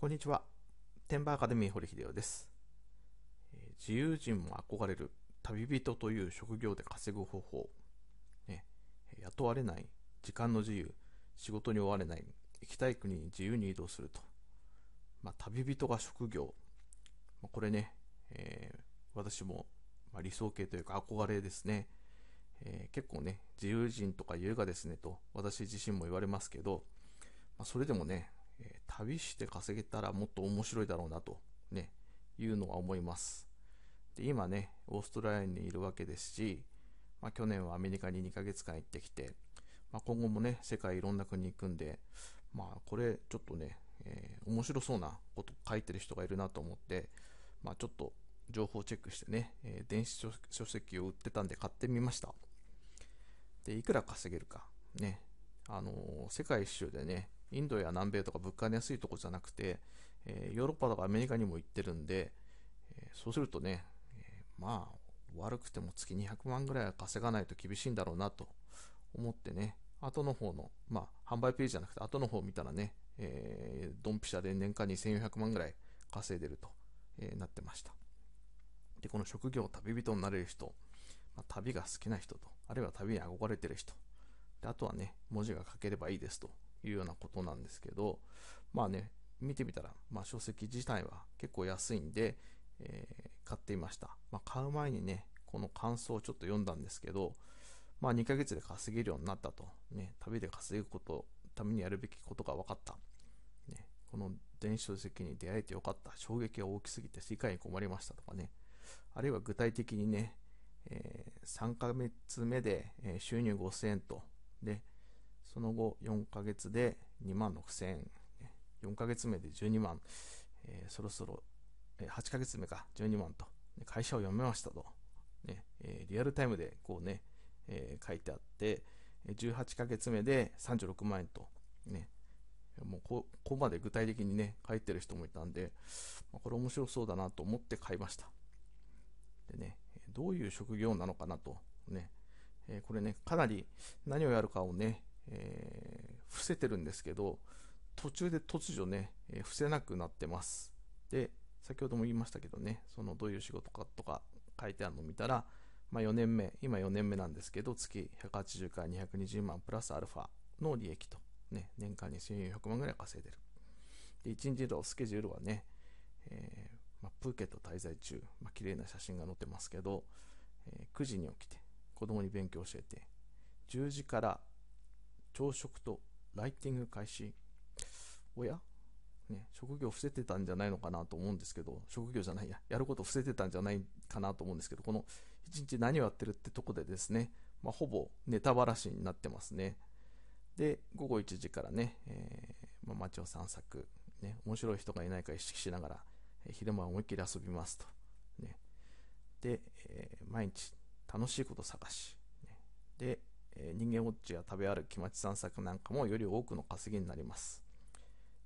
こんにちは。テンバーアカデミー堀秀夫です。自由人も憧れる旅人という職業で稼ぐ方法、ね、雇われない、時間の自由、仕事に追われない、行きたい国に自由に移動すると。まあ、旅人が職業。まあ、これね、えー、私も、ま理想形というか憧れですね。えー、結構ね、自由人とか優雅ですねと私自身も言われますけど、まあ、それでもね、旅して稼げたらもっと面白いだろうなと、ね、いうのは思います。で、今ね、オーストラリアにいるわけですし、まあ、去年はアメリカに2ヶ月間行ってきて、まあ、今後もね、世界いろんな国行くんで、まあ、これ、ちょっとね、えー、面白そうなこと書いてる人がいるなと思って、まあ、ちょっと情報チェックしてね、えー、電子書籍を売ってたんで買ってみました。で、いくら稼げるか、ね、あのー、世界一周でね、インドや南米とか物価の安いところじゃなくて、えー、ヨーロッパとかアメリカにも行ってるんで、えー、そうするとね、えー、まあ、悪くても月200万ぐらいは稼がないと厳しいんだろうなと思ってね、後の方の、まあ、販売ページじゃなくて後の方を見たらね、えドンピシャで年間2400万ぐらい稼いでると、えー、なってました。で、この職業旅人になれる人、まあ、旅が好きな人と、あるいは旅に憧れてる人、であとはね、文字が書ければいいですというようなことなんですけど、まあね、見てみたら、まあ、書籍自体は結構安いんで、えー、買っていました。まあ、買う前にね、この感想をちょっと読んだんですけど、まあ、2ヶ月で稼げるようになったと。ね、旅で稼ぐこと、ためにやるべきことが分かった。ね、この電子書籍に出会えてよかった。衝撃が大きすぎて世界に困りましたとかね。あるいは具体的にね、えー、3ヶ月目で収入5000円と。で、その後4ヶ月で2万6000円、4ヶ月目で12万、えー、そろそろ、えー、8ヶ月目か、12万と、ね、会社を辞めましたと、ねえー、リアルタイムでこうね、えー、書いてあって、18ヶ月目で36万円と、ね、もうここまで具体的にね、書いてる人もいたんで、まあ、これ面白そうだなと思って買いました。でね、どういう職業なのかなと、ね、えー、これね、かなり何をやるかをね、えー、伏せてるんですけど、途中で突如ね、えー、伏せなくなってます。で、先ほども言いましたけどね、そのどういう仕事かとか書いてあるのを見たら、まあ、4年目、今4年目なんですけど、月180から220万プラスアルファの利益と、ね、年間に1400万ぐらい稼いでる。で、1日のスケジュールはね、えー、まあ、プーケット滞在中、まあ、綺麗な写真が載ってますけど、えー、9時に起きて、子供に勉強教えて、10時から朝食とライティング開始おやね、職業伏せてたんじゃないのかなと思うんですけど、職業じゃないや、やること伏せてたんじゃないかなと思うんですけど、この1日何をやってるってとこでですね、まあ、ほぼネタばらしになってますね。で、午後1時からね、えー、まあ、街を散策、ね、面白い人がいないか意識しながら、えー、昼間思いっきり遊びますと。ね、で、えー、毎日楽しいこと探し、ね、で、えー、人間ウォッチや食べ歩き街散策なんかもより多くの稼ぎになります。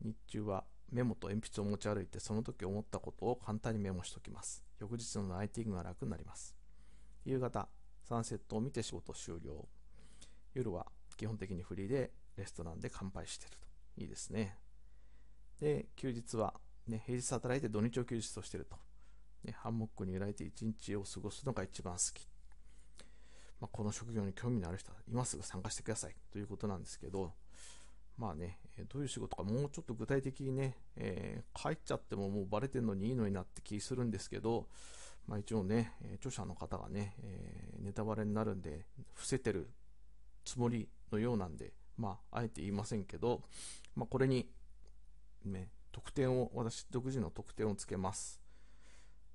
日中はメモと鉛筆を持ち歩いてその時思ったことを簡単にメモしときます。翌日のナイティングが楽になります。夕方、サンセットを見て仕事終了。夜は基本的にフリーでレストランで乾杯してると。いいですね。で、休日は、ね、平日働いて土日を休日としてると。ハンモックに揺られて一日を過ごすのが一番好きまあ、この職業に興味のある人は今すぐ参加してくださいということなんですけど、まあね、どういう仕事かもうちょっと具体的にね、えー、帰っちゃってももうバレてんのにいいのになって気するんですけど、まあ一応ね、著者の方がね、えー、ネタバレになるんで、伏せてるつもりのようなんで、まあ、あえて言いませんけど、まあ、これに、ね、特典を、私独自の特典をつけます。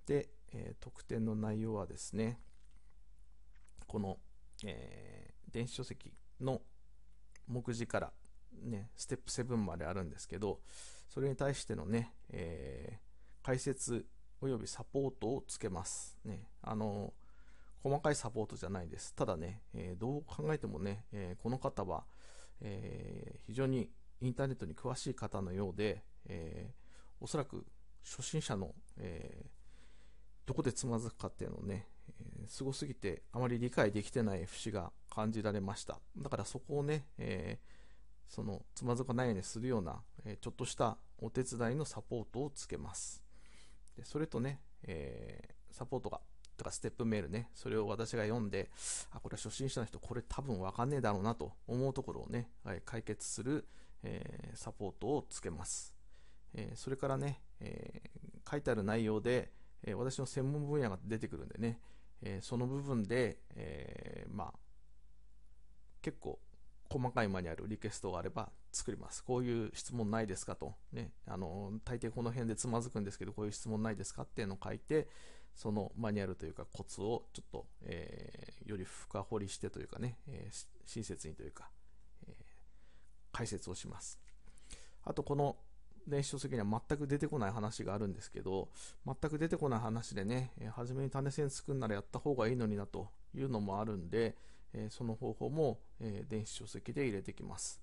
で、えー、特典の内容はですね、この、えー、電子書籍の目次から、ね、ステップ7まであるんですけど、それに対してのね、えー、解説およびサポートをつけます。ね、あの細かいサポートじゃないです。ただね、えー、どう考えてもね、えー、この方は、えー、非常にインターネットに詳しい方のようで、えおそらく初心者の、えどこでつまずくかっていうのをね、すごすぎてあまり理解できてない節が感じられましただからそこをね、えー、そのつまずかないようにするような、えちょっとしたお手伝いのサポートをつけますでそれとね、えー、サポートがとかステップメールねそれを私が読んであこれは初心者の人これ多分分かんねえだろうなと思うところをね、はい、解決する、えー、サポートをつけます、えそれからね、え書いてある内容で、え私の専門分野が出てくるんでね、えー、その部分で、えー、まあ、結構細かいマニュアル、リクエストがあれば作ります。こういう質問ないですかと、ね、あの大抵この辺でつまずくんですけど、こういう質問ないですかっていうのを書いて、そのマニュアルというかコツをちょっと、えー、より深掘りしてというかね、えー、親切にというか、えー、解説をします。あと、この電子書籍には全く出てこない話があるんですけど、全く出てこない話でね、えー、初めに種線作るならやった方がいいのになというのもあるんで、えー、その方法も、えー、電子書籍で入れてきます。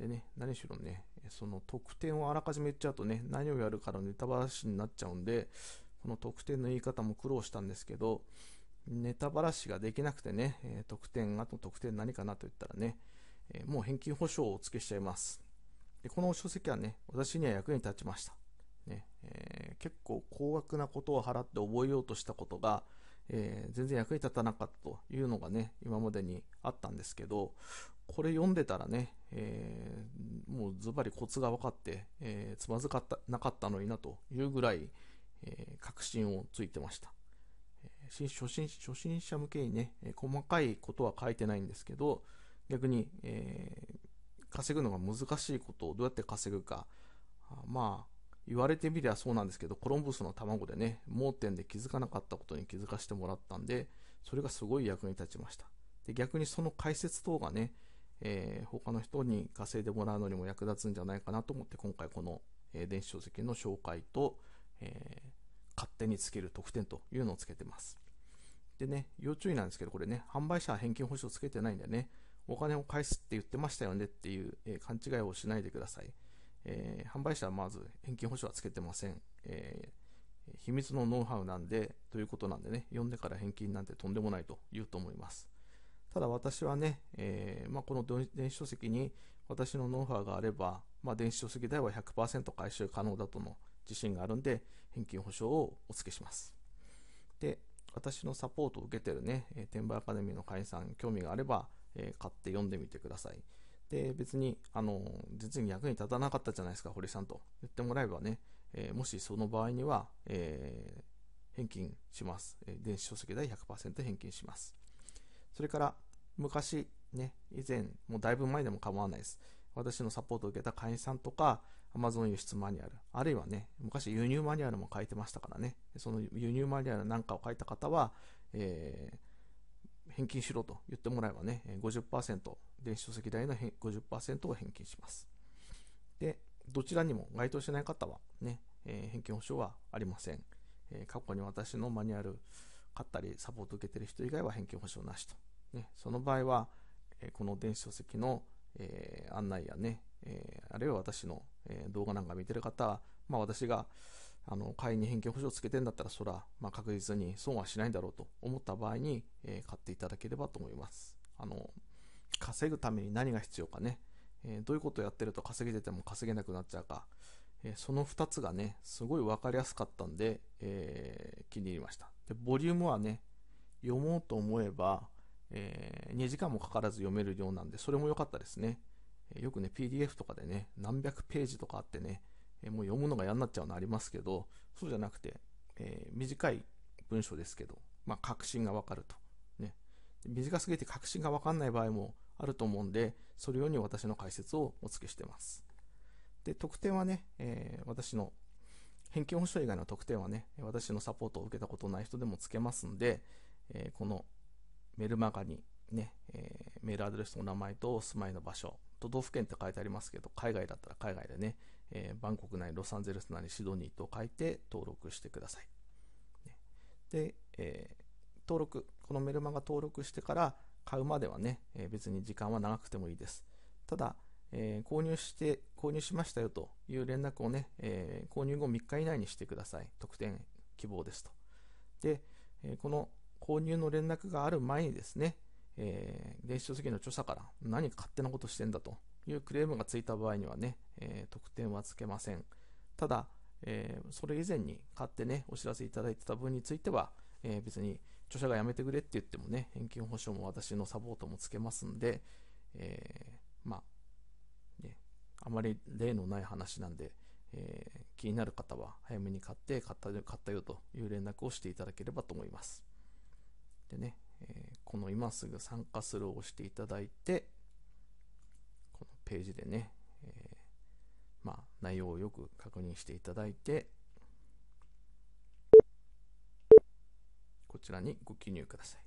でね、何しろね、その特典をあらかじめ言っちゃうとね、何をやるかのネタバラシになっちゃうんで、この特典の言い方も苦労したんですけど、ネタバラシができなくてね、得点。特典、あと特典何かなと言ったらね、もう返金保証をお付けしちゃいます。でこの書籍はね、私には役に立ちました。ねえー、結構高額なことを払って覚えようとしたことが、えー、全然役に立たなかったというのがね、今までにあったんですけど、これ読んでたらね、えー、もうズバリコツが分かって、えつまずかったなかったのになというぐらい、え確信をついてました。新初心初心者向けにね、細かいことは書いてないんですけど、逆に、え稼ぐのが難しいことをどうやって稼ぐか、まあ、言われてみりゃそうなんですけど、コロンブスの卵でね、盲点で気づかなかったことに気づかせてもらったんで、それがすごい役に立ちました。で、逆にその解説等がね、えー、他の人に稼いでもらうのにも役立つんじゃないかなと思って、今回この、えー、電子書籍の紹介と、えー、勝手につける特典というのをつけてます。でね、要注意なんですけど、これね、販売者は返金保証つけてないんでね、お金を返すって言ってましたよねっていう、えー、勘違いをしないでください。えー、販売者はまず返金保証はつけてません。えー、秘密のノウハウなんで、ということなんでね、読んでから返金なんてとんでもないと言うと思います。ただ私はね、えー、まあ、この電子書籍に私のノウハウがあれば、まあ、電子書籍代は100%回収可能だとの自信があるんで、返金保証をお付けします。で、私のサポートを受けてるね、転売アカデミーの会員さん、興味があれば、えー、買って読んでみてください。で、別に、あの、全に役に立たなかったじゃないですか、堀さんと言ってもらえばね、えー、もしその場合には、えー、返金します。え電子書籍代100%返金します。それから、昔、ね、以前、もうだいぶ前でも構わないです。私のサポートを受けた会員さんとか、Amazon 輸出マニュアル、あるいはね、昔輸入マニュアルも書いてましたからね、その輸入マニュアルなんかを書いた方は、えー、返金しろと言ってもらえばね、50%、電子書籍代の50%を返金します。で、どちらにも該当しない方はね、えー、返金保証はありません、えー、過去に私のマニュアル買ったりサポート受けてる人以外は返金保証なしと。ね、その場合は、えー、この電子書籍の、え案内やね、えあるいは私の、え動画なんか見てる方は、まあ、私があの、会員に返金保証をつけてんだったら、そら、まあ、確実に損はしないだろうと思った場合に、えー、買っていただければと思います。あの、稼ぐために何が必要かね、えー、どういうことをやってると稼げてても稼げなくなっちゃうか、えー、その2つがね、すごい分かりやすかったんで、え気に入りました。で、ボリュームはね、読もうと思えば、え2時間もかからず読める量なんで、それも良かったですね。よくね、PDF とかでね、何百ページとかあってね、えもう読むのが嫌になっちゃうのありますけど、そうじゃなくて、えー、短い文章ですけど、まあ、確信がわかると。ね。短すぎて確信がわかんない場合もあると思うんで、それ用に私の解説をお付けしてます。で、特典はね、えー、私の返金保証以外の特典はね、私のサポートを受けたことない人でもつけますんで、えー、このメルマガにね、えー、メールアドレスの名前とお住まいの場所、都道府県って書いてありますけど、海外だったら海外でね、えー、バンコクなりロサンゼルスなりシドニーと書いて登録してください。ね、で、えー、登録、このメルマガ登録してから買うまではね、えー、別に時間は長くてもいいです。ただ、え購入して、購入しましたよという連絡をね、え購入後3日以内にしてください。特典希望ですと。で、えこの購入の連絡がある前にですね、えー、電子書籍の著者から何勝手なことしてんだというクレームがついた場合にはね、えー、得点はつけません。ただ、えー、それ以前に買ってね、お知らせいただいてた分については、え別に著者がやめてくれって言ってもね、返金保証も私のサポートもつけますんで、えまあ、ね、あまり例のない話なんで、え気になる方は早めに買って買った、買ったよという連絡をしていただければと思います。でね、この今すぐ参加するを押していただいて、このページでね、まあ、内容をよく確認していただいて、こちらにご記入ください。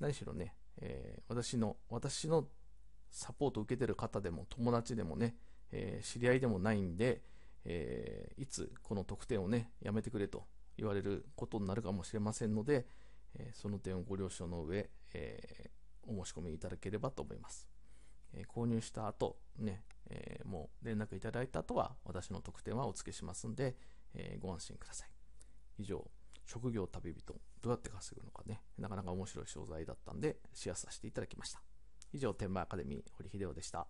何しろね、えー、私の、私のサポートを受けてる方でも、友達でもね、え知り合いでもないんで、えいつこの特典をね、やめてくれと言われることになるかもしれませんので、えその点をご了承の上、えお申し込みいただければと思います。え購入した後、ね、えもう連絡いただいた後は、私の特典はお付けしますんで、えご安心ください。以上、職業旅人、どうやって稼ぐのかね、なかなか面白い商材だったんで、シェアさせていただきました。以上、天満アカデミー、堀秀夫でした。